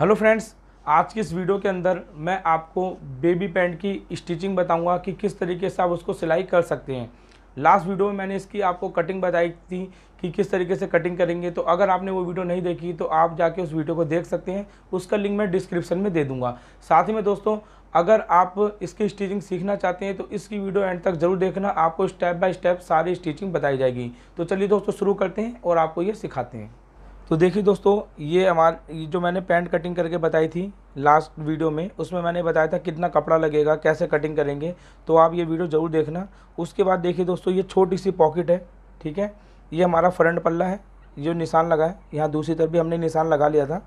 hello friends आज की इस वीडियो के अंदर मैं आपको बेबी पैंट की स्टिचिंग बताऊंगा कि किस तरीके से आप उसको सिलाई कर सकते हैं लास्ट वीडियो में मैंने इसकी आपको कटिंग बताई थी कि किस तरीके से कटिंग करेंगे तो अगर आपने वो वीडियो नहीं देखी तो आप जाके उस वीडियो को देख सकते हैं उसका लिंक मैं डिस्क्रिप्शन में दे दूँगा साथ ही में दोस्तों अगर आप इसकी स्टिचिंग सीखना चाहते हैं तो इसकी वीडियो एंड तक जरूर देखना आपको स्टेप बाय स्टेप सारी स्टिचिंग बताई जाएगी तो चलिए दोस्तों शुरू करते हैं और आपको ये सिखाते हैं तो देखिए दोस्तों ये हमारे जो मैंने पैंट कटिंग करके बताई थी लास्ट वीडियो में उसमें मैंने बताया था कितना कपड़ा लगेगा कैसे कटिंग करेंगे तो आप ये वीडियो ज़रूर देखना उसके बाद देखिए दोस्तों ये छोटी सी पॉकेट है ठीक है ये हमारा फ्रंट पल्ला है जो निशान लगा है यहाँ दूसरी तरफ भी हमने निशान लगा लिया था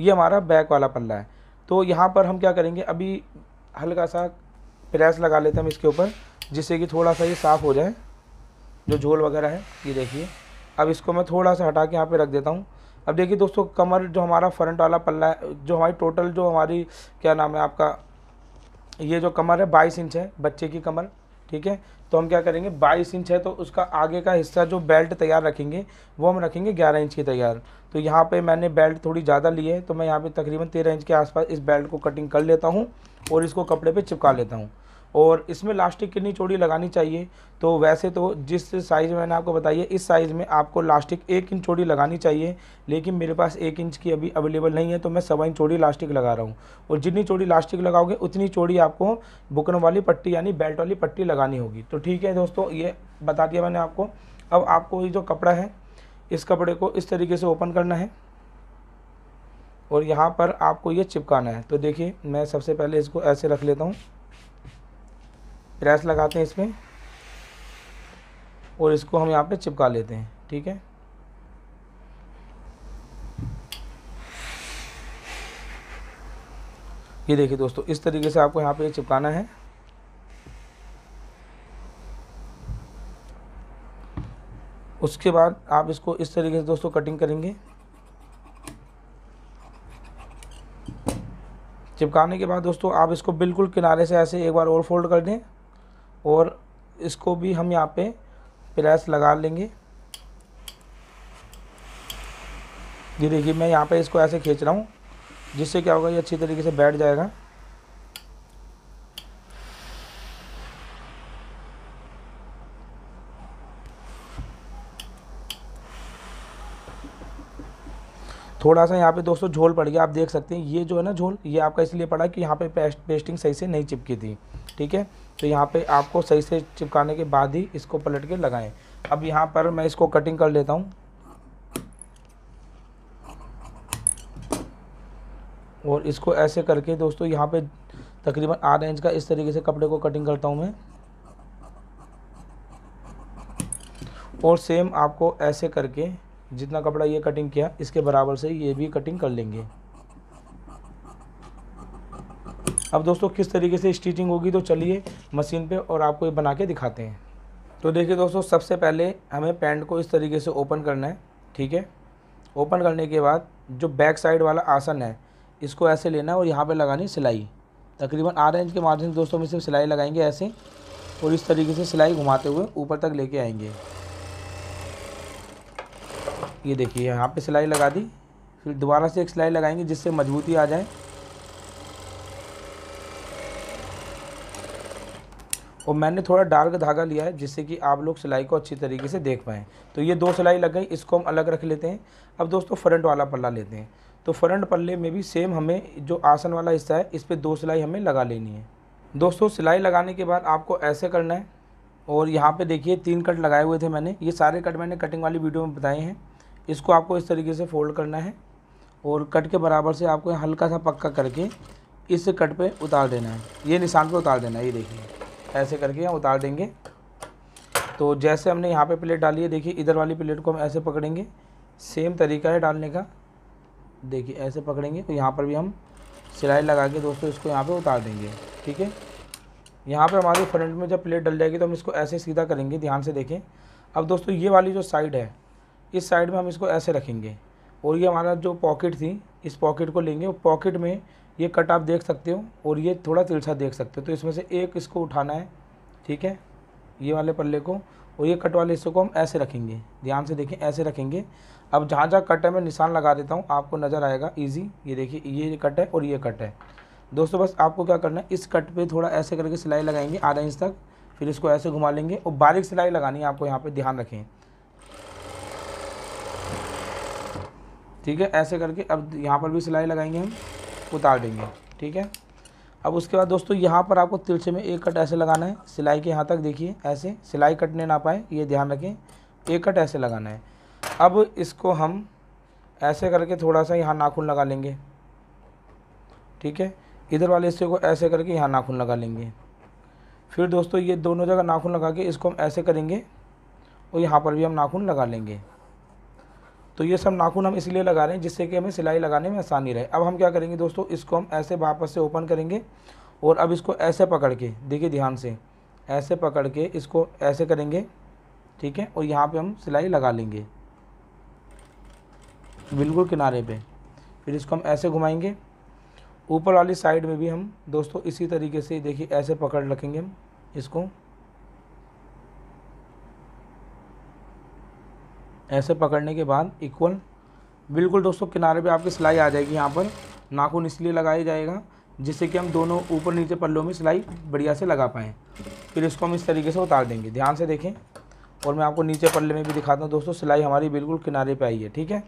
ये हमारा बैक वाला पल्ला है तो यहाँ पर हम क्या करेंगे अभी हल्का सा प्रेस लगा लेते हैं हम इसके ऊपर जिससे कि थोड़ा सा ये साफ़ हो जाए जो झोल वगैरह है ये देखिए अब इसको मैं थोड़ा सा हटा के यहाँ पे रख देता हूँ अब देखिए दोस्तों कमर जो हमारा फ्रंट वाला पल्ला है जो हमारी टोटल जो हमारी क्या नाम है आपका ये जो कमर है बाईस इंच है बच्चे की कमर ठीक है तो हम क्या करेंगे बाईस इंच है तो उसका आगे का हिस्सा जो बेल्ट तैयार रखेंगे वो हम रखेंगे ग्यारह इंच की तैयार तो यहाँ पर मैंने बेल्ट थोड़ी ज़्यादा ली है तो मैं यहाँ पर तकरीबन तेरह इंच के आसपास इस बेल्ट को कटिंग कर लेता हूँ और इसको कपड़े पर चिपका लेता हूँ और इसमें लास्टिक कितनी चौड़ी लगानी चाहिए तो वैसे तो जिस साइज़ मैंने आपको बताई है इस साइज़ में आपको लास्टिक एक इंच चौड़ी लगानी चाहिए लेकिन मेरे पास एक इंच की अभी अवेलेबल नहीं है तो मैं सवा इंच चौड़ी लास्टिक लगा रहा हूँ और जितनी चौड़ी लास्टिक लगाओगे उतनी चौड़ी आपको बुकन वाली पट्टी यानी बेल्ट वाली पट्टी लगानी होगी तो ठीक है दोस्तों ये बता दिया मैंने आपको अब आपको ये जो कपड़ा है इस कपड़े को इस तरीके से ओपन करना है और यहाँ पर आपको ये चिपकाना है तो देखिए मैं सबसे पहले इसको ऐसे रख लेता हूँ प्रेस लगाते हैं इसमें और इसको हम यहाँ पे चिपका लेते हैं ठीक है ये देखिए दोस्तों इस तरीके से आपको यहाँ पे चिपकाना है उसके बाद आप इसको इस तरीके से दोस्तों कटिंग करेंगे चिपकाने के बाद दोस्तों आप इसको बिल्कुल किनारे से ऐसे एक बार और फोल्ड कर दें और इसको भी हम यहाँ पे प्रेस लगा लेंगे जी देखिए मैं यहाँ पे इसको ऐसे खींच रहा हूँ जिससे क्या होगा ये अच्छी तरीके से बैठ जाएगा थोड़ा सा यहाँ पे दोस्तों झोल पड़ गया आप देख सकते हैं ये जो है ना झोल ये आपका इसलिए पड़ा कि यहाँ पे पेस्ट पेस्टिंग सही से नहीं चिपकी थी ठीक है तो यहाँ पे आपको सही से चिपकाने के बाद ही इसको पलट के लगाएं अब यहाँ पर मैं इसको कटिंग कर लेता हूँ और इसको ऐसे करके दोस्तों यहाँ पे तकरीबन आधा इंच का इस तरीके से कपड़े को कटिंग करता हूँ मैं और सेम आपको ऐसे करके जितना कपड़ा ये कटिंग किया इसके बराबर से ये भी कटिंग कर लेंगे अब दोस्तों किस तरीके से स्टिचिंग होगी तो चलिए मशीन पे और आपको ये बना के दिखाते हैं तो देखिए दोस्तों सबसे पहले हमें पैंट को इस तरीके से ओपन करना है ठीक है ओपन करने के बाद जो बैक साइड वाला आसन है इसको ऐसे लेना है और यहाँ पर लगानी सिलाई तकरीबन आधा इंच के मार्जिन दोस्तों में सिर्फ सिलाई लगाएंगे ऐसे और इस तरीके से सिलाई घुमाते हुए ऊपर तक लेके आएंगे ये देखिए यहाँ पे सिलाई लगा दी फिर दोबारा से एक सिलाई लगाएंगे जिससे मजबूती आ जाए और मैंने थोड़ा डार्क धागा लिया है जिससे कि आप लोग सिलाई को अच्छी तरीके से देख पाएँ तो ये दो सिलाई लग गई इसको हम अलग रख लेते हैं अब दोस्तों फ्रंट वाला पल्ला लेते हैं तो फ्रंट पल्ले में भी सेम हमें जो आसन वाला हिस्सा है इस पर दो सिलाई हमें लगा लेनी है दोस्तों सिलाई लगाने के बाद आपको ऐसे करना है और यहाँ पे देखिए तीन कट लगाए हुए थे मैंने ये सारे कट मैंने कटिंग वाली वीडियो में बताए हैं इसको आपको इस तरीके से फोल्ड करना है और कट के बराबर से आपको हल्का सा पक्का करके इस कट पे उतार देना है ये निशान पे उतार देना है ये देखिए ऐसे करके हम उतार देंगे तो जैसे हमने यहाँ पे प्लेट डाली है देखिए इधर वाली प्लेट को हम ऐसे पकड़ेंगे सेम तरीका है डालने का देखिए ऐसे पकड़ेंगे तो यहाँ पर भी हम सिलाई लगा के दोस्तों इसको यहाँ पे उतार देंगे ठीक है यहाँ पे हमारे फ्रंट में जब प्लेट डल जाएगी तो हम इसको ऐसे सीधा करेंगे ध्यान से देखें अब दोस्तों ये वाली जो साइड है इस साइड में हम इसको ऐसे रखेंगे और ये हमारा जो पॉकेट थी इस पॉकेट को लेंगे पॉकेट में ये कट आप देख सकते हो और ये थोड़ा तिरछा देख सकते हो तो इसमें से एक इसको उठाना है ठीक है ये वाले पल्ले को और ये कट वाले हिस्से को हम ऐसे रखेंगे ध्यान से देखें ऐसे रखेंगे अब जहाँ जहाँ कट है मैं निशान लगा देता हूँ आपको नज़र आएगा ईजी ये देखिए ये कट है और ये कट है दोस्तों बस आपको क्या करना है इस कट पे थोड़ा ऐसे करके सिलाई लगाएंगे आधा इंच तक फिर इसको ऐसे घुमा लेंगे और बारीक सिलाई लगानी है आपको यहाँ पर ध्यान रखें ठीक है ऐसे करके अब यहाँ पर भी सिलाई लगाएंगे हम उतार देंगे ठीक है अब उसके बाद दोस्तों यहाँ पर आपको तिरछे में एक कट ऐसे लगाना है सिलाई के यहाँ तक देखिए ऐसे सिलाई कटने ना पाए ये ध्यान रखें एक कट ऐसे लगाना है अब इसको हम ऐसे करके थोड़ा सा यहाँ नाखून लगा लेंगे ठीक है इधर वाले हिस्से को ऐसे करके यहाँ नाखून लगा लेंगे फिर दोस्तों ये दोनों जगह नाखून लगा के इसको हम ऐसे करेंगे और यहाँ पर भी हम नाखून लगा लेंगे तो ये सब नाखून हम इसलिए लगा रहे हैं जिससे कि हमें सिलाई लगाने में आसानी रहे अब हम क्या करेंगे दोस्तों इसको हम ऐसे वापस से ओपन करेंगे और अब इसको ऐसे पकड़ के देखिए ध्यान से ऐसे पकड़ के इसको ऐसे करेंगे ठीक है और यहाँ पे हम सिलाई लगा लेंगे बिल्कुल किनारे पे फिर इसको हम ऐसे घुमाएंगे ऊपर वाली साइड में भी हम दोस्तों इसी तरीके से देखिए ऐसे पकड़ रखेंगे हम इसको ऐसे पकड़ने के बाद इक्वल बिल्कुल दोस्तों किनारे पे आपकी सिलाई आ जाएगी यहाँ पर नाखून इसलिए लगाया जाएगा जिससे कि हम दोनों ऊपर नीचे पल्लों में सिलाई बढ़िया से लगा पाएँ फिर इसको हम इस तरीके से उतार देंगे ध्यान से देखें और मैं आपको नीचे पल्ले में भी दिखाता हूँ दोस्तों सिलाई हमारी बिल्कुल किनारे पर आई है ठीक है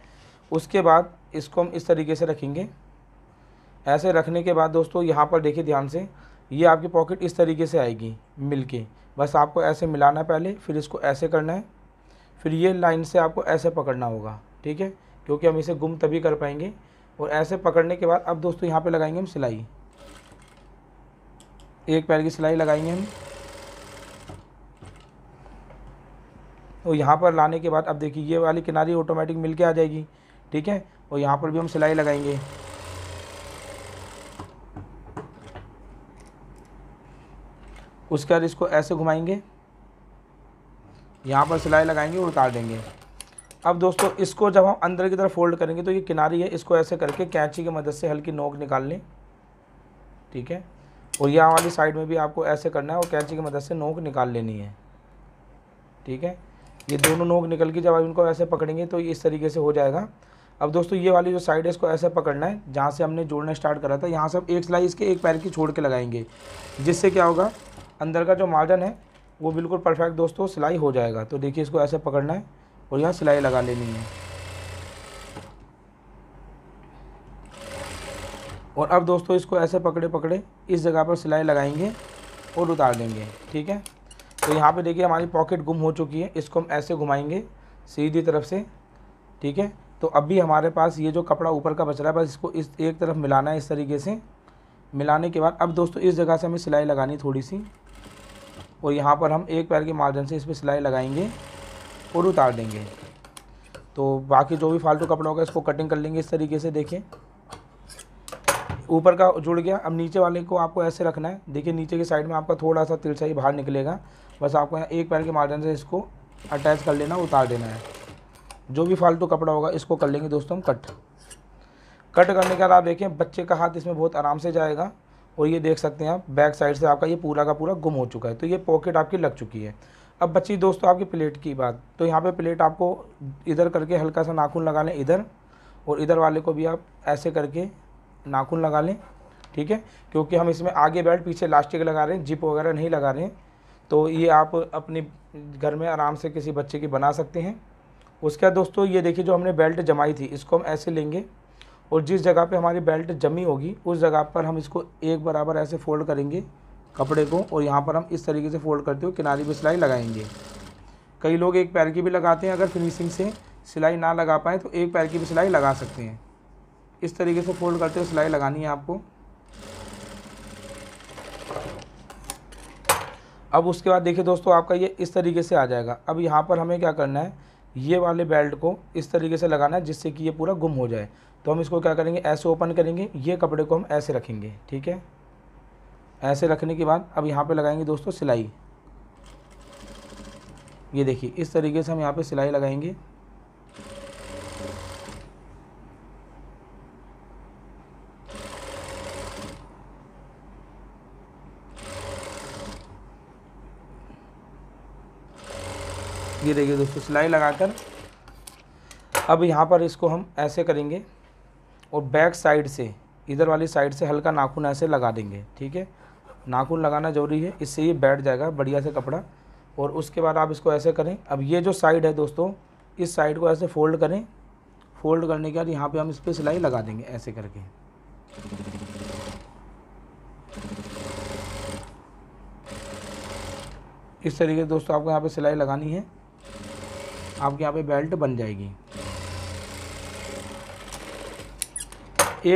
उसके बाद इसको हम इस तरीके से रखेंगे ऐसे रखने के बाद दोस्तों यहाँ पर देखिए ध्यान से ये आपकी पॉकेट इस तरीके से आएगी मिल के बस आपको ऐसे मिलाना है पहले फिर इसको ऐसे करना है फिर ये लाइन से आपको ऐसे पकड़ना होगा ठीक है क्योंकि हम इसे गुम तभी कर पाएंगे और ऐसे पकड़ने के बाद अब दोस्तों यहाँ पे लगाएंगे हम सिलाई एक पैर की सिलाई लगाएंगे हम और यहाँ पर लाने के बाद अब देखिए ये वाली किनारी ऑटोमेटिक मिल के आ जाएगी ठीक है और यहाँ पर भी हम सिलाई लगाएंगे उसके बाद इसको ऐसे घुमाएंगे यहाँ पर सिलाई लगाएंगे और उतार देंगे अब दोस्तों इसको जब हम अंदर की तरफ फोल्ड करेंगे तो ये किनारी है इसको ऐसे करके कैंची की मदद से हल्की नोक निकाल लें ठीक है और यहाँ वाली साइड में भी आपको ऐसे करना है और कैंची की मदद से नोक निकाल लेनी है ठीक है ये दोनों नोक निकल के जब आप इनको ऐसे पकड़ेंगे तो इस तरीके से हो जाएगा अब दोस्तों ये वाली जो साइड है इसको ऐसे पकड़ना है जहाँ से हमने जोड़ना स्टार्ट करा था यहाँ से हम एक सिलाई इसके एक पैर की छोड़ के लगाएंगे जिससे क्या होगा अंदर का जो मार्जन है वो बिल्कुल परफेक्ट दोस्तों सिलाई हो जाएगा तो देखिए इसको ऐसे पकड़ना है और यहाँ सिलाई लगा लेनी है और अब दोस्तों इसको ऐसे पकड़े पकड़े इस जगह पर सिलाई लगाएंगे और उतार देंगे ठीक है तो यहाँ पे देखिए हमारी पॉकेट गुम हो चुकी है इसको हम ऐसे घुमाएंगे सीधी तरफ से ठीक है तो अभी हमारे पास ये जो कपड़ा ऊपर का बच रहा है बस इसको इस एक तरफ मिलाना है इस तरीके से मिलाने के बाद अब दोस्तों इस जगह से हमें सिलाई लगानी थोड़ी सी और यहाँ पर हम एक पैर के मार्जिन से इस पर सिलाई लगाएंगे और उतार देंगे तो बाकी जो भी फालतू कपड़ा होगा इसको कटिंग कर लेंगे इस तरीके से देखें ऊपर का जुड़ गया अब नीचे वाले को आपको ऐसे रखना है देखिए नीचे के साइड में आपका थोड़ा सा ही बाहर निकलेगा बस आपको एक पैर के मार्जिन से इसको अटैच कर लेना उतार देना है जो भी फालतू कपड़ा होगा इसको कर लेंगे दोस्तों हम कट कट करने के बाद आप देखें बच्चे का हाथ इसमें बहुत आराम से जाएगा और ये देख सकते हैं आप बैक साइड से आपका ये पूरा का पूरा गुम हो चुका है तो ये पॉकेट आपकी लग चुकी है अब बच्ची दोस्तों आपकी प्लेट की बात तो यहाँ पे प्लेट आपको इधर करके हल्का सा नाखून लगा लें इधर और इधर वाले को भी आप ऐसे करके नाखून लगा लें ठीक है क्योंकि हम इसमें आगे बेल्ट पीछे लास्टिक लगा रहे हैं जिप वगैरह नहीं लगा रहे हैं तो ये आप अपने घर में आराम से किसी बच्चे की बना सकते हैं उसके बाद दोस्तों ये देखिए जो हमने बेल्ट जमाई थी इसको हम ऐसे लेंगे और जिस जगह पे हमारी बेल्ट जमी होगी उस जगह पर हम इसको एक बराबर ऐसे फोल्ड करेंगे कपड़े को और यहाँ पर हम इस तरीके से फोल्ड करते हुए किनारे पर सिलाई लगाएंगे कई लोग एक पैर की भी लगाते हैं अगर फिनिशिंग से सिलाई ना लगा पाएँ तो एक पैर की भी सिलाई लगा सकते हैं इस तरीके से फोल्ड करते हुए सिलाई लगानी है आपको अब उसके बाद देखिए दोस्तों आपका ये इस तरीके से आ जाएगा अब यहाँ पर हमें क्या करना है ये वाले बेल्ट को इस तरीके से लगाना है जिससे कि ये पूरा गुम हो जाए तो हम इसको क्या करेंगे ऐसे ओपन करेंगे ये कपड़े को हम ऐसे रखेंगे ठीक है ऐसे रखने के बाद अब यहाँ पे लगाएंगे दोस्तों सिलाई ये देखिए इस तरीके से हम यहाँ पे सिलाई लगाएंगे ये देखिए दोस्तों सिलाई लगाकर अब यहाँ पर इसको हम ऐसे करेंगे और बैक साइड से इधर वाली साइड से हल्का नाखून ऐसे लगा देंगे ठीक है नाखून लगाना ज़रूरी है इससे ये बैठ जाएगा बढ़िया से कपड़ा और उसके बाद आप इसको ऐसे करें अब ये जो साइड है दोस्तों इस साइड को ऐसे फ़ोल्ड करें फ़ोल्ड करने के बाद यहाँ पे हम इस पर सिलाई लगा देंगे ऐसे करके इस तरीके से दोस्तों आपको यहाँ पे सिलाई लगानी है आपके यहाँ पे बेल्ट बन जाएगी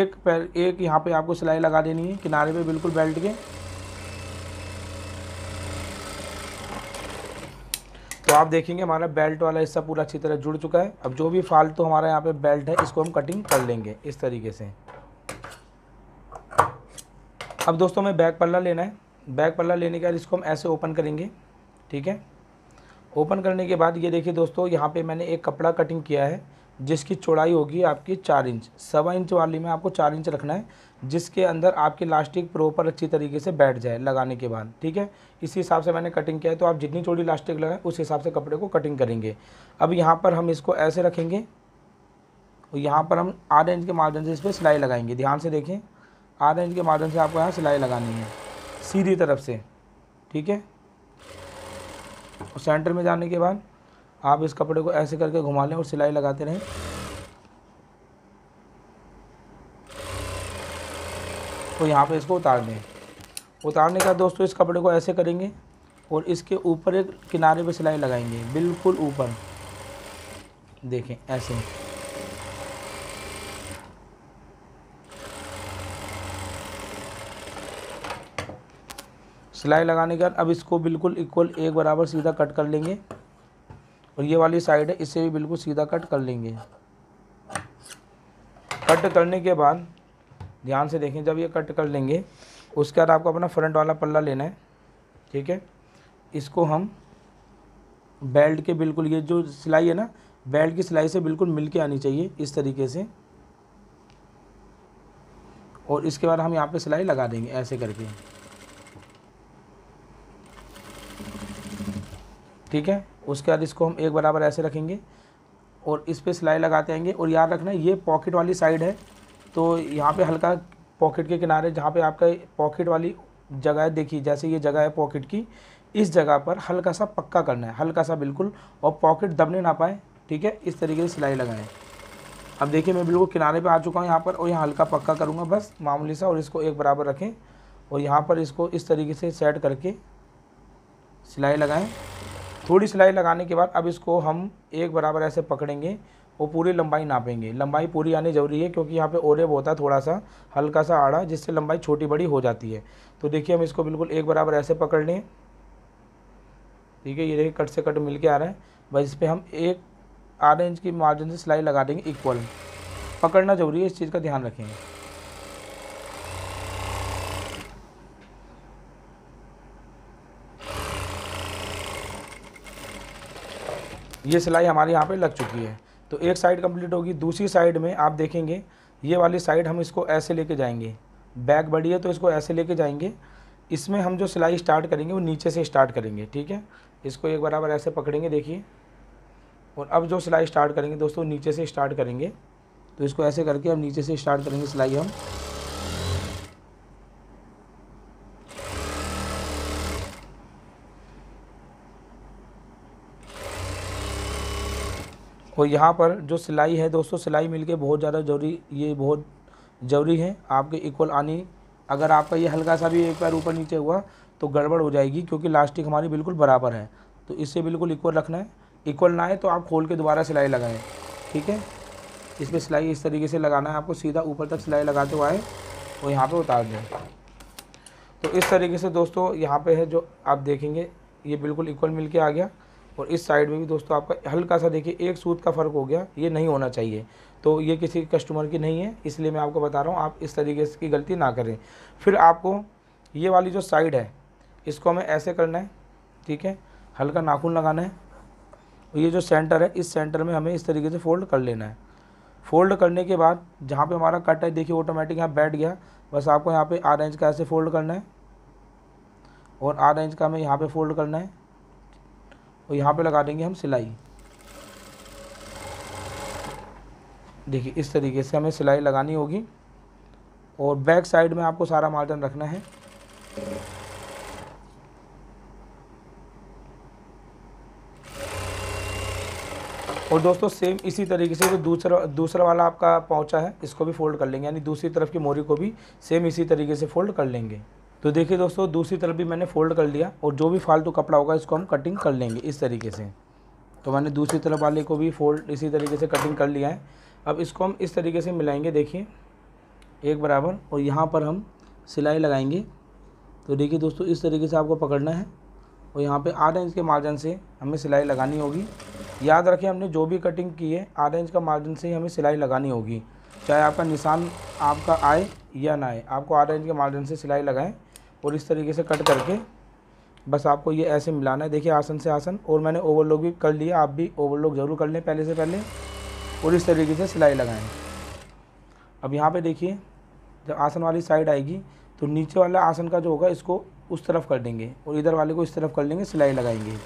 एक पैर एक यहाँ पे आपको सिलाई लगा देनी है किनारे पे बिल्कुल बेल्ट के तो आप देखेंगे हमारा बेल्ट वाला हिस्सा पूरा अच्छी तरह जुड़ चुका है अब जो भी फालतू तो हमारा यहाँ पे बेल्ट है इसको हम कटिंग कर लेंगे इस तरीके से अब दोस्तों हमें बैक पल्ला लेना है बैक पल्ला लेने के बाद इसको हम ऐसे ओपन करेंगे ठीक है ओपन करने के बाद ये देखिए दोस्तों यहाँ पे मैंने एक कपड़ा कटिंग किया है जिसकी चौड़ाई होगी आपकी चार इंच सवा इंच वाली में आपको चार इंच रखना है जिसके अंदर आपकी लास्टिक प्रॉपर अच्छी तरीके से बैठ जाए लगाने के बाद ठीक है इसी हिसाब से मैंने कटिंग किया है तो आप जितनी चौड़ी लास्टिक लगाएं उस हिसाब से कपड़े को कटिंग करेंगे अब यहाँ पर हम इसको ऐसे रखेंगे और यहाँ पर हम आधा इंच के माध्यम से इस पर सिलाई लगाएंगे ध्यान से देखें आधा इंच के माध्यम से आपको यहाँ सिलाई लगानी है सीधी तरफ से ठीक है और सेंटर में जाने के बाद आप इस कपड़े को ऐसे करके घुमा लें और सिलाई लगाते रहें तो यहाँ पे इसको उतार दें उतारने का दोस्तों इस कपड़े को ऐसे करेंगे और इसके ऊपर एक किनारे पे सिलाई लगाएंगे बिल्कुल ऊपर देखें ऐसे सिलाई लगाने के बाद अब इसको बिल्कुल इक्वल एक बराबर सीधा कट कर लेंगे और ये वाली साइड है इसे भी बिल्कुल सीधा कट कर लेंगे कट करने के बाद ध्यान से देखें जब ये कट कर लेंगे उसके बाद आपको अपना फ्रंट वाला पल्ला लेना है ठीक है इसको हम बेल्ट के बिल्कुल ये जो सिलाई है ना बेल्ट की सिलाई से बिल्कुल मिल के आनी चाहिए इस तरीके से और इसके बाद हम यहाँ पे सिलाई लगा देंगे ऐसे करके ठीक है उसके बाद इसको हम एक बराबर ऐसे रखेंगे और इस पर सिलाई लगाते आएंगे और याद रखना ये पॉकेट वाली साइड है तो यहाँ पे हल्का पॉकेट के किनारे जहाँ पे आपका पॉकेट वाली जगह है देखिए जैसे ये जगह है पॉकेट की इस जगह पर हल्का सा पक्का करना है हल्का सा बिल्कुल और पॉकेट दबने ना पाए ठीक है इस तरीके से सिलाई लगाएं अब देखिए मैं बिल्कुल किनारे पे आ चुका हूँ यहाँ पर और यहाँ हल्का पक्का करूँगा बस मामूली सा और इसको एक बराबर रखें और यहाँ पर इसको इस तरीके से सेट करके सिलाई लगाएँ थोड़ी सिलाई लगाने के बाद अब इसको हम एक बराबर ऐसे पकड़ेंगे और पूरी लंबाई नापेंगे लंबाई पूरी आनी जरूरी है क्योंकि यहाँ पे ओरेब होता है थोड़ा सा हल्का सा आड़ा जिससे लंबाई छोटी बड़ी हो जाती है तो देखिए हम इसको बिल्कुल एक बराबर ऐसे पकड़ लें ठीक है ये देखिए कट से कट मिल के आ रहा है बस इस पर हम एक आधे इंच की मार्जिन से सिलाई लगा देंगे इक्वल पकड़ना जरूरी है इस चीज़ का ध्यान रखेंगे ये सिलाई हमारे यहाँ पे लग चुकी है तो एक साइड कंप्लीट होगी दूसरी साइड में आप देखेंगे ये वाली साइड हम इसको ऐसे लेके जाएंगे बैक बड़ी है तो इसको ऐसे लेके जाएंगे इसमें हम जो सिलाई स्टार्ट करेंगे वो नीचे से स्टार्ट करेंगे ठीक है इसको एक बराबर ऐसे पकड़ेंगे देखिए और अब जो सिलाई स्टार्ट करेंगे दोस्तों नीचे से स्टार्ट करेंगे तो इसको ऐसे करके हम नीचे से स्टार्ट करेंगे सिलाई हम और यहाँ पर जो सिलाई है दोस्तों सिलाई मिलके बहुत ज़्यादा जरूरी ये बहुत ज़रूरी है आपके इक्वल आनी अगर आपका ये हल्का सा भी एक पैर ऊपर नीचे हुआ तो गड़बड़ हो जाएगी क्योंकि लास्टिक हमारी बिल्कुल बराबर है तो इसे बिल्कुल इक्वल रखना है इक्वल ना आए तो आप खोल के दोबारा सिलाई लगाएं ठीक है इस पर सिलाई इस तरीके से लगाना है आपको सीधा ऊपर तक सिलाई लगाते हुए और यहाँ पर उतार दें तो इस तरीके से दोस्तों यहाँ पर है जो आप देखेंगे ये बिल्कुल इक्वल मिल के आ गया और इस साइड में भी दोस्तों आपका हल्का सा देखिए एक सूद का फ़र्क हो गया ये नहीं होना चाहिए तो ये किसी कस्टमर की नहीं है इसलिए मैं आपको बता रहा हूँ आप इस तरीके की गलती ना करें फिर आपको ये वाली जो साइड है इसको हमें ऐसे करना है ठीक है हल्का नाखून लगाना है ये जो सेंटर है इस सेंटर में हमें इस तरीके से फोल्ड कर लेना है फोल्ड करने के बाद जहाँ पे हमारा कट है देखिए ऑटोमेटिक यहाँ बैठ गया बस आपको यहाँ पे आधा इंच का ऐसे फोल्ड करना है और आधा इंच का हमें यहाँ पे फोल्ड करना है और यहाँ पे लगा देंगे हम सिलाई देखिए इस तरीके से हमें सिलाई लगानी होगी और बैक साइड में आपको सारा मार्जन रखना है और दोस्तों सेम इसी तरीके से जो तो दूसरा दूसरा वाला आपका पहुंचा है इसको भी फोल्ड कर लेंगे यानी दूसरी तरफ की मोरी को भी सेम इसी तरीके से फोल्ड कर लेंगे तो देखिए दोस्तों दूसरी तरफ भी मैंने फोल्ड कर लिया और जो भी फालतू कपड़ा होगा इसको हम कटिंग कर लेंगे इस तरीके से तो मैंने दूसरी तरफ वाले को भी फोल्ड इसी तरीके से कटिंग कर लिया है अब इसको हम इस तरीके से मिलाएंगे देखिए एक बराबर और यहाँ पर हम सिलाई लगाएंगे तो देखिए दोस्तों इस तरीके से आपको पकड़ना है और यहाँ पर आधा इंच के मार्जिन से हमें सिलाई लगानी होगी याद रखें हमने जो भी कटिंग की है आधा इंच का मार्जिन से ही हमें सिलाई लगानी होगी चाहे आपका निशान आपका आए या ना आए आपको आधा इंच के मार्जिन से सिलाई लगाएं और इस तरीके से कट करके बस आपको ये ऐसे मिलाना है देखिए आसन से आसन और मैंने ओवरलॉक भी कर लिया आप भी ओवरलॉक ज़रूर कर लें पहले से पहले और इस तरीके से सिलाई लगाएं अब यहाँ पे देखिए जब आसन वाली साइड आएगी तो नीचे वाला आसन का जो होगा इसको उस तरफ कर देंगे और इधर वाले को इस तरफ कर लेंगे सिलाई लगाएंगे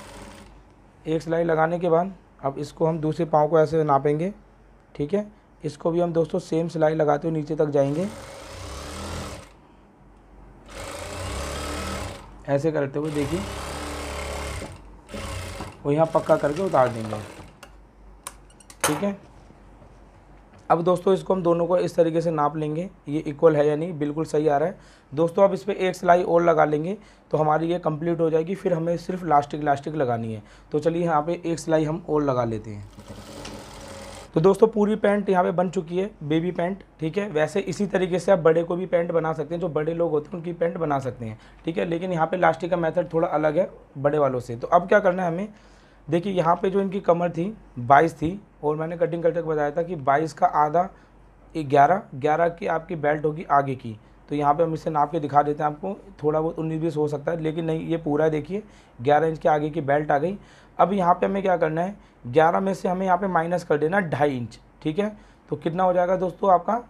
एक सिलाई लगाने के बाद अब इसको हम दूसरे पाँव को ऐसे नापेंगे ठीक है इसको भी हम दोस्तों सेम सिलाई लगाते हुए नीचे तक जाएंगे ऐसे करते हुए देखिए वो यहाँ पक्का करके उतार देंगे ठीक है अब दोस्तों इसको हम दोनों को इस तरीके से नाप लेंगे ये इक्वल है या नहीं बिल्कुल सही आ रहा है दोस्तों अब इस पर एक सिलाई और लगा लेंगे तो हमारी ये कंप्लीट हो जाएगी फिर हमें सिर्फ लास्टिक लास्टिक लगानी है तो चलिए यहाँ पे एक सिलाई हम और लगा लेते हैं तो दोस्तों पूरी पैंट यहाँ पे बन चुकी है बेबी पैंट ठीक है वैसे इसी तरीके से आप बड़े को भी पैंट बना सकते हैं जो बड़े लोग होते हैं उनकी पैंट बना सकते हैं ठीक है लेकिन यहाँ पे लास्टिक का मेथड थोड़ा अलग है बड़े वालों से तो अब क्या करना है हमें देखिए यहाँ पे जो इनकी कमर थी बाईस थी और मैंने कटिंग करते बताया था कि बाईस का आधा ग्यारह ग्यारह की आपकी बेल्ट होगी आगे की तो यहाँ पर हम इसे नाप के दिखा देते हैं आपको थोड़ा बहुत उन्नीस बीस हो सकता है लेकिन नहीं ये पूरा देखिए ग्यारह इंच के आगे की बेल्ट आ गई अब यहाँ पे हमें क्या करना है ग्यारह में से हमें यहाँ पे माइनस कर देना ढाई इंच ठीक है तो कितना हो जाएगा दोस्तों आपका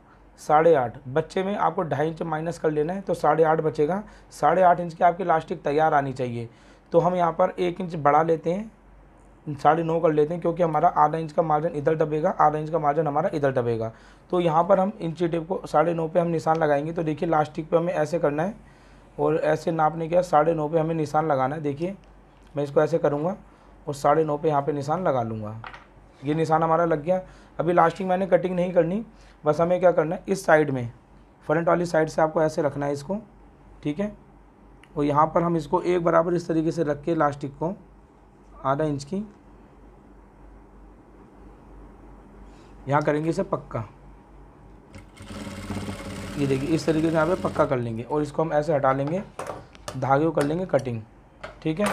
साढ़े आठ बच्चे में आपको ढाई इंच माइनस कर लेना है तो साढ़े आठ बचेगा साढ़े आठ इंच की आपकी लास्टिक तैयार आनी चाहिए तो हम यहाँ पर एक इंच बढ़ा लेते हैं साढ़े नौ कर लेते हैं क्योंकि हमारा आधा इंच का मार्जिन इधर दबेगा आधा इंच का मार्जिन हमारा इधर दबेगा तो यहाँ पर हम इंची टेप को साढ़े नौ पर हम निशान लगाएंगे तो देखिए लास्टिक पर हमें ऐसे करना है और ऐसे नापने के बाद साढ़े नौ पर हमें निशान लगाना है देखिए मैं इसको ऐसे करूँगा और साढ़े नौ पर यहाँ पर निशान लगा लूँगा ये निशान हमारा लग गया अभी लास्टिंग मैंने कटिंग नहीं करनी बस हमें क्या करना है इस साइड में फ्रंट वाली साइड से आपको ऐसे रखना है इसको ठीक है और यहाँ पर हम इसको एक बराबर इस तरीके से रख के लास्टिक को आधा इंच की यहाँ करेंगे इसे पक्का ये देखिए इस तरीके से यहाँ पे पक्का कर लेंगे और इसको हम ऐसे हटा लेंगे धागे को कर लेंगे कटिंग ठीक है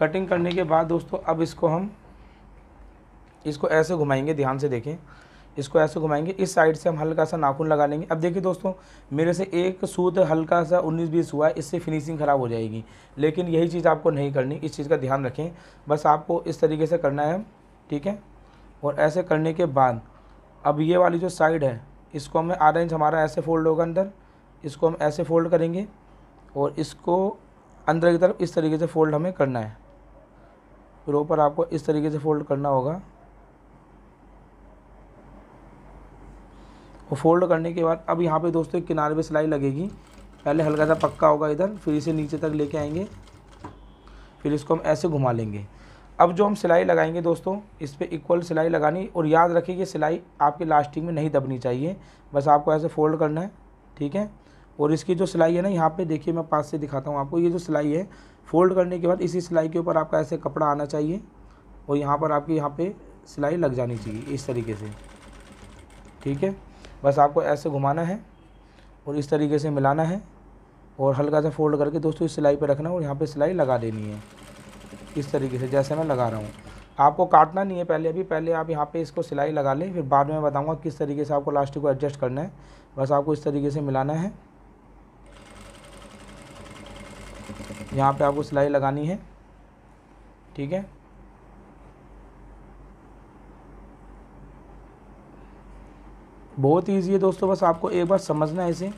कटिंग करने के बाद दोस्तों अब इसको हम इसको ऐसे घुमाएंगे ध्यान से देखें इसको ऐसे घुमाएंगे इस साइड से हम हल्का सा नाखून लगा लेंगे अब देखिए दोस्तों मेरे से एक सूत हल्का सा 19 बीस हुआ है इससे फिनिशिंग ख़राब हो जाएगी लेकिन यही चीज़ आपको नहीं करनी इस चीज़ का ध्यान रखें बस आपको इस तरीके से करना है ठीक है और ऐसे करने के बाद अब ये वाली जो साइड है इसको हमें आधा इंच हमारा ऐसे फोल्ड होगा अंदर इसको हम ऐसे फोल्ड करेंगे और इसको अंदर की तरफ इस तरीके से फोल्ड हमें करना है फिर ऊपर आपको इस तरीके से फोल्ड करना होगा और फोल्ड करने के बाद अब यहाँ पे दोस्तों एक किनारे पे सिलाई लगेगी पहले हल्का सा पक्का होगा इधर फिर इसे नीचे तक लेके आएंगे फिर इसको हम ऐसे घुमा लेंगे अब जो हम सिलाई लगाएंगे दोस्तों इस पर इक्वल सिलाई लगानी और याद रखिए कि सिलाई आपके लास्टिंग में नहीं दबनी चाहिए बस आपको ऐसे फोल्ड करना है ठीक है और इसकी जो सिलाई है ना यहाँ पे देखिए मैं पास से दिखाता हूँ आपको ये जो सिलाई है फोल्ड करने के बाद इसी सिलाई के ऊपर आपका ऐसे कपड़ा आना चाहिए और यहाँ पर आपकी यहाँ पे सिलाई लग जानी चाहिए इस तरीके से ठीक है बस आपको ऐसे घुमाना है और इस तरीके से मिलाना है और हल्का सा फोल्ड करके दोस्तों इस सिलाई पे रखना और यहाँ पे सिलाई लगा देनी है इस तरीके से जैसे मैं लगा रहा हूँ आपको काटना नहीं है पहले अभी पहले आप यहाँ पे इसको सिलाई लगा लें फिर बाद में बताऊँगा किस तरीके से आपको लास्टिक को एडजस्ट करना है बस आपको इस तरीके से मिलाना है यहाँ पे आपको सिलाई लगानी है ठीक है बहुत ईजी है दोस्तों बस आपको एक बार समझना है इसे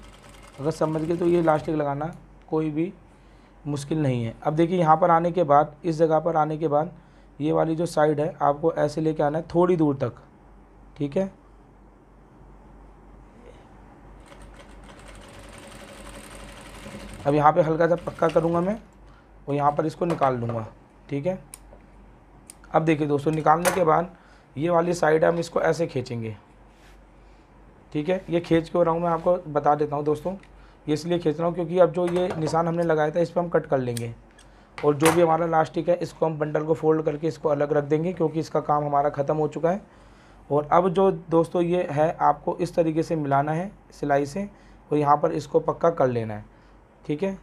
अगर समझ गए तो ये लास्टिक लगाना कोई भी मुश्किल नहीं है अब देखिए यहाँ पर आने के बाद इस जगह पर आने के बाद ये वाली जो साइड है आपको ऐसे लेके आना है थोड़ी दूर तक ठीक है अब यहाँ पे हल्का सा पक्का करूँगा मैं और यहाँ पर इसको निकाल लूँगा ठीक है अब देखिए दोस्तों निकालने के बाद ये वाली साइड हम इसको ऐसे खींचेंगे ठीक है ये खींच के रहा हूँ मैं आपको बता देता हूँ दोस्तों ये इसलिए खींच रहा हूँ क्योंकि अब जो ये निशान हमने लगाया था इस पर हम कट कर लेंगे और जो भी हमारा लास्टिक है इसको हम बंडल को फोल्ड करके इसको अलग रख देंगे क्योंकि इसका काम हमारा ख़त्म हो चुका है और अब जो दोस्तों ये है आपको इस तरीके से मिलाना है सिलाई से और यहाँ पर इसको पक्का कर लेना है ठीक है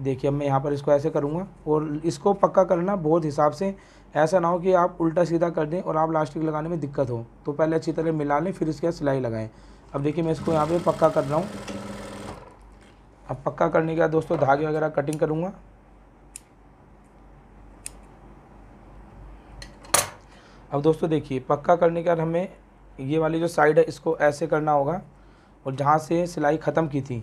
देखिए अब मैं यहाँ पर इसको ऐसे करूँगा और इसको पक्का करना बहुत हिसाब से ऐसा ना हो कि आप उल्टा सीधा कर दें और आप लास्टिक लगाने में दिक्कत हो तो पहले अच्छी तरह मिला लें फिर इसके बाद सिलाई लगाएं अब देखिए मैं इसको यहाँ पे पक्का कर रहा हूँ अब पक्का करने के बाद दोस्तों धागे वगैरह कटिंग करूँगा अब दोस्तों देखिए पक्का करने के बाद हमें ये वाली जो साइड है इसको ऐसे करना होगा और जहाँ से सिलाई ख़त्म की थी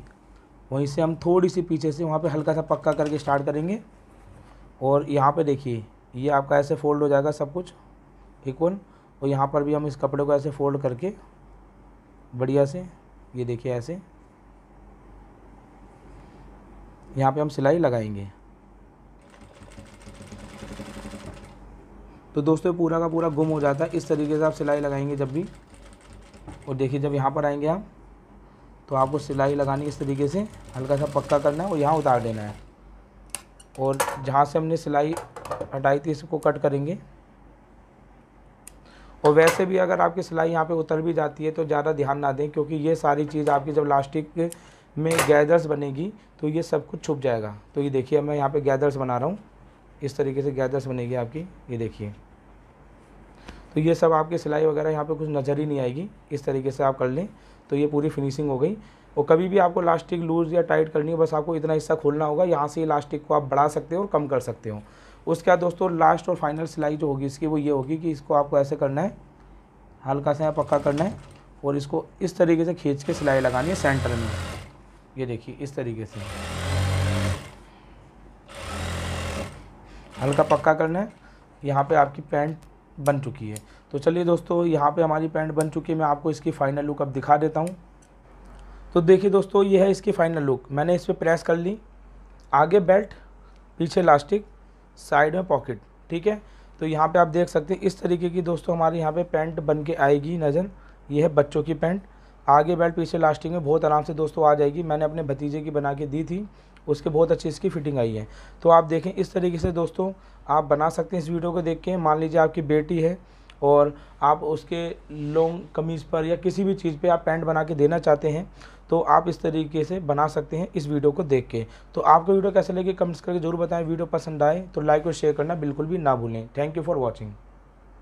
वहीं से हम थोड़ी सी पीछे से वहाँ पे हल्का सा पक्का करके स्टार्ट करेंगे और यहाँ पे देखिए ये आपका ऐसे फोल्ड हो जाएगा सब कुछ इक्वन और यहाँ पर भी हम इस कपड़े को ऐसे फोल्ड करके बढ़िया से ये देखिए ऐसे यहाँ पे हम सिलाई लगाएंगे तो दोस्तों पूरा का पूरा गुम हो जाता है इस तरीके से आप सिलाई लगाएंगे जब भी और देखिए जब यहाँ पर आएंगे आप तो आपको सिलाई लगानी इस तरीके से हल्का सा पक्का करना है और यहाँ उतार देना है और जहाँ से हमने सिलाई हटाई थी इसको कट करेंगे और वैसे भी अगर आपकी सिलाई यहाँ पे उतर भी जाती है तो ज़्यादा ध्यान ना दें क्योंकि ये सारी चीज़ आपकी जब लास्टिक में गैदर्स बनेगी तो ये सब कुछ छुप जाएगा तो ये देखिए मैं यहाँ पे गैदर्स बना रहा हूँ इस तरीके से गैदर्स बनेगी आपकी ये देखिए तो ये सब आपकी सिलाई वगैरह यहाँ पर कुछ नज़र ही नहीं आएगी इस तरीके से आप कर लें तो ये पूरी फिनिशिंग हो गई और कभी भी आपको इलास्टिक लूज़ या टाइट करनी है बस आपको इतना हिस्सा खोलना होगा यहाँ से इलास्टिक को आप बढ़ा सकते हो और कम कर सकते हो उसके बाद दोस्तों लास्ट और फाइनल सिलाई जो होगी इसकी वो ये होगी कि इसको आपको ऐसे करना है हल्का सा यहाँ पक्का करना है और इसको इस तरीके से खींच के सिलाई लगानी है सेंटर में ये देखिए इस तरीके से हल्का पक्का करना है यहाँ पे आपकी पैंट बन चुकी है तो चलिए दोस्तों यहाँ पे हमारी पैंट बन चुकी है मैं आपको इसकी फ़ाइनल लुक अब दिखा देता हूँ तो देखिए दोस्तों ये है इसकी फ़ाइनल लुक मैंने इस पर प्रेस कर ली आगे बेल्ट पीछे लास्टिक साइड में पॉकेट ठीक है तो यहाँ पे आप देख सकते हैं इस तरीके की दोस्तों हमारे यहाँ पे पैंट बन के आएगी नज़र ये है बच्चों की पैंट आगे बेल्ट पीछे लास्टिक में बहुत आराम से दोस्तों आ जाएगी मैंने अपने भतीजे की बना के दी थी उसके बहुत अच्छी इसकी फिटिंग आई है तो आप देखें इस तरीके से दोस्तों आप बना सकते हैं इस वीडियो को देख के मान लीजिए आपकी बेटी है और आप उसके लॉन्ग कमीज़ पर या किसी भी चीज़ पे आप पैंट बना के देना चाहते हैं तो आप इस तरीके से बना सकते हैं इस वीडियो को देख के तो आपको वीडियो कैसे लगे कमेंट्स करके जरूर बताएं वीडियो पसंद आए तो लाइक और शेयर करना बिल्कुल भी ना भूलें थैंक यू फॉर वॉचिंग